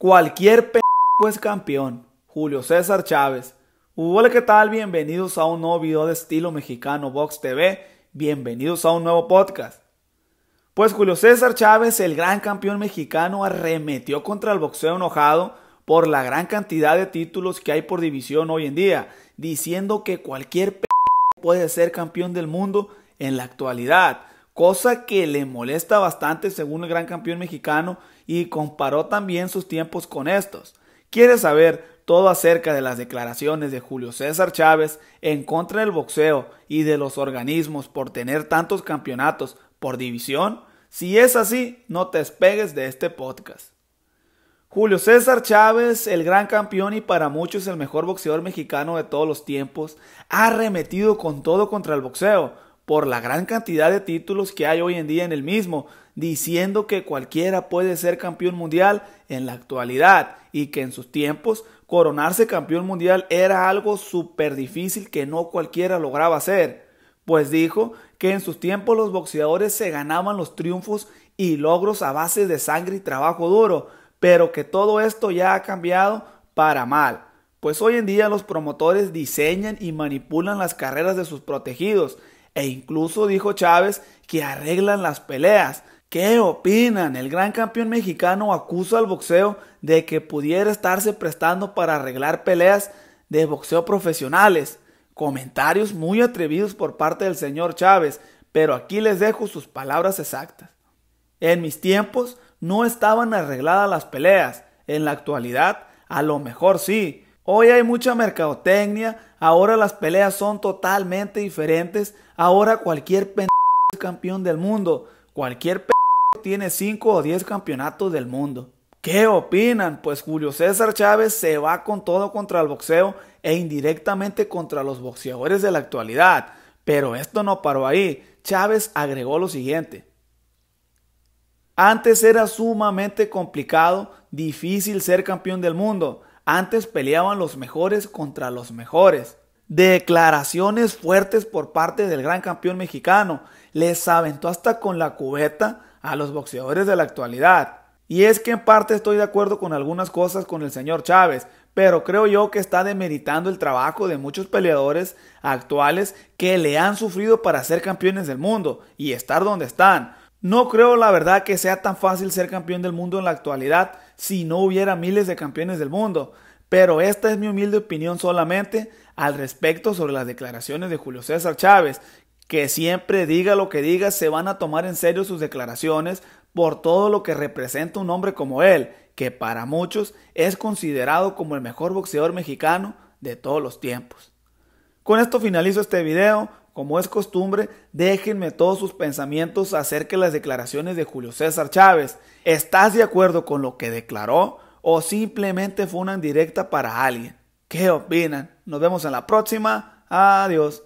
Cualquier p es pues campeón. Julio César Chávez. Hola, ¿qué tal? Bienvenidos a un nuevo video de estilo mexicano Box TV. Bienvenidos a un nuevo podcast. Pues Julio César Chávez, el gran campeón mexicano, arremetió contra el boxeo enojado por la gran cantidad de títulos que hay por división hoy en día, diciendo que cualquier p puede ser campeón del mundo en la actualidad cosa que le molesta bastante según el gran campeón mexicano y comparó también sus tiempos con estos. ¿Quieres saber todo acerca de las declaraciones de Julio César Chávez en contra del boxeo y de los organismos por tener tantos campeonatos por división? Si es así, no te despegues de este podcast. Julio César Chávez, el gran campeón y para muchos el mejor boxeador mexicano de todos los tiempos, ha arremetido con todo contra el boxeo, por la gran cantidad de títulos que hay hoy en día en el mismo, diciendo que cualquiera puede ser campeón mundial en la actualidad y que en sus tiempos coronarse campeón mundial era algo súper difícil que no cualquiera lograba hacer, pues dijo que en sus tiempos los boxeadores se ganaban los triunfos y logros a base de sangre y trabajo duro, pero que todo esto ya ha cambiado para mal. Pues hoy en día los promotores diseñan y manipulan las carreras de sus protegidos e incluso dijo Chávez que arreglan las peleas. ¿Qué opinan? El gran campeón mexicano acusa al boxeo de que pudiera estarse prestando para arreglar peleas de boxeo profesionales. Comentarios muy atrevidos por parte del señor Chávez, pero aquí les dejo sus palabras exactas. En mis tiempos no estaban arregladas las peleas, en la actualidad a lo mejor sí, Hoy hay mucha mercadotecnia, ahora las peleas son totalmente diferentes, ahora cualquier es campeón del mundo, cualquier p*** tiene 5 o 10 campeonatos del mundo. ¿Qué opinan? Pues Julio César Chávez se va con todo contra el boxeo e indirectamente contra los boxeadores de la actualidad. Pero esto no paró ahí. Chávez agregó lo siguiente. Antes era sumamente complicado, difícil ser campeón del mundo. Antes peleaban los mejores contra los mejores. Declaraciones fuertes por parte del gran campeón mexicano. Les aventó hasta con la cubeta a los boxeadores de la actualidad. Y es que en parte estoy de acuerdo con algunas cosas con el señor Chávez, pero creo yo que está demeritando el trabajo de muchos peleadores actuales que le han sufrido para ser campeones del mundo y estar donde están. No creo la verdad que sea tan fácil ser campeón del mundo en la actualidad si no hubiera miles de campeones del mundo, pero esta es mi humilde opinión solamente al respecto sobre las declaraciones de Julio César Chávez, que siempre diga lo que diga, se van a tomar en serio sus declaraciones por todo lo que representa un hombre como él, que para muchos es considerado como el mejor boxeador mexicano de todos los tiempos. Con esto finalizo este video, como es costumbre, déjenme todos sus pensamientos acerca de las declaraciones de Julio César Chávez. ¿Estás de acuerdo con lo que declaró o simplemente fue una indirecta para alguien? ¿Qué opinan? Nos vemos en la próxima. Adiós.